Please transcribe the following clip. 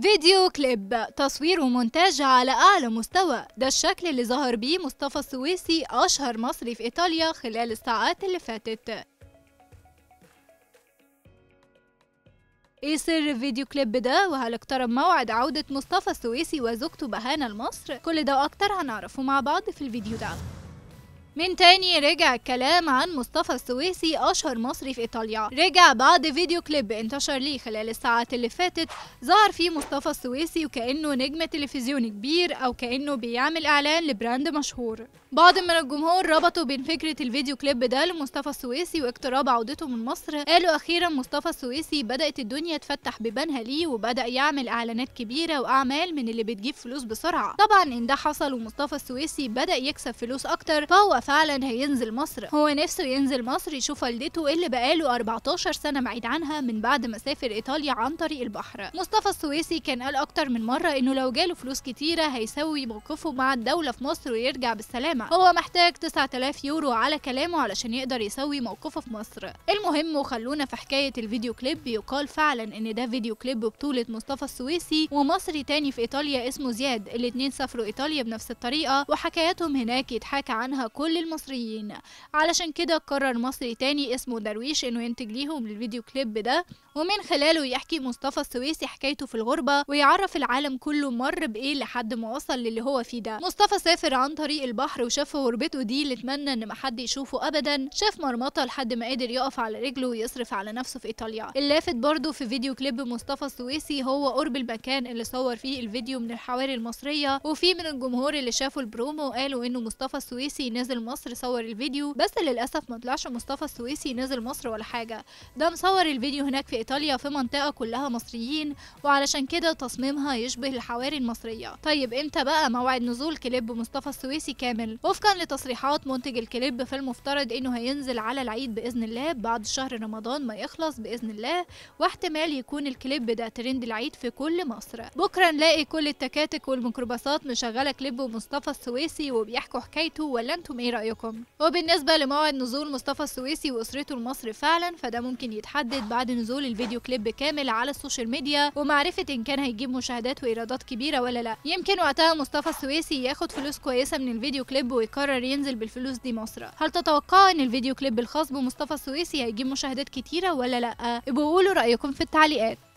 فيديو كليب تصوير ومونتاج على أعلى مستوى ده الشكل اللي ظهر بيه مصطفى السويسي أشهر مصري في إيطاليا خلال الساعات اللي فاتت ايه سر الفيديو كليب ده وهل اقترب موعد عودة مصطفى السويسي وزوجته بهانا لمصر كل ده واكتر هنعرفه مع بعض في الفيديو ده من تاني رجع الكلام عن مصطفى السويسي أشهر مصري في إيطاليا رجع بعد فيديو كليب انتشر ليه خلال الساعات اللي فاتت ظهر فيه مصطفى السويسي وكأنه نجم تلفزيوني كبير أو كأنه بيعمل إعلان لبراند مشهور بعض من الجمهور ربطوا بين فكرة الفيديو كليب ده لمصطفى السويسي واقتراب عودته من مصر قالوا أخيرا مصطفى السويسي بدأت الدنيا تفتح ببانها ليه وبدأ يعمل إعلانات كبيرة وأعمال من اللي بتجيب فلوس بسرعة طبعا إن ده حصل ومصطفى السويسي بدأ يكسب فلوس أكتر فهو فعلا هينزل مصر هو نفسه ينزل مصر يشوف والدته اللي بقاله 14 سنة بعيد عنها من بعد ما سافر إيطاليا عن طريق البحر مصطفى السويسي كان قال أكتر من مرة إنه لو جاله فلوس كتيرة هيسوي موقفه مع الدولة في مصر ويرجع بالسلامة هو محتاج 9000 يورو على كلامه علشان يقدر يسوي موقفه في مصر المهم وخلونا في حكاية الفيديو كليب يقال فعلا إن ده فيديو كليب بطوله مصطفى السويسي ومصري تاني في إيطاليا اسمه زياد الاتنين سافروا إيطاليا بنفس الطريقة وحكاياتهم هناك يتحاكى عنها كل كل المصريين علشان كده قرر مصري تاني اسمه درويش انه ينتج ليهم الفيديو كليب ده ومن خلاله يحكي مصطفى السويسي حكايته في الغربة ويعرف العالم كله مر بإيه لحد ما وصل للي هو فيه ده مصطفى سافر عن طريق البحر وشاف غربته دي اللي اتمنى ان محد يشوفه ابدا شاف مرمطة لحد ما قدر يقف على رجله ويصرف على نفسه في ايطاليا اللافت برضه في فيديو كليب مصطفى السويسي هو قرب المكان اللي صور فيه الفيديو من الحواري المصرية وفي من الجمهور اللي شافوا البرومو قالوا انه مصطفى السويسي نزل مصر صور الفيديو بس للاسف ما طلعش مصطفى السويسي نزل مصر ولا حاجة ده مصور الفيديو هناك في إيطاليا في منطقة كلها مصريين وعلشان كده تصميمها يشبه الحواري المصرية طيب إمتى بقى موعد نزول كليب مصطفى السويسي كامل وفقا لتصريحات منتج الكليب فالمفترض إنه هينزل على العيد بإذن الله بعد شهر رمضان ما يخلص بإذن الله واحتمال يكون الكليب ده ترند العيد في كل مصر بكرة نلاقي كل التكاتك والميكروباصات مشغلة كليب مصطفى السويسي وبيحكوا حكايته ولا انتم ايه رأيكم وبالنسبة لموعد نزول مصطفى السويسي وأسرته لمصر فعلا فده ممكن يتحدد بعد نزول الفيديو كليب كامل على السوشيال ميديا ومعرفه ان كان هيجيب مشاهدات وايرادات كبيره ولا لا يمكن وقتها مصطفى السويسي ياخد فلوس كويسه من الفيديو كليب ويقرر ينزل بالفلوس دي مصر هل تتوقع ان الفيديو كليب الخاص بمصطفى السويسي هيجيب مشاهدات كتيره ولا لا ابقوا قولوا رايكم في التعليقات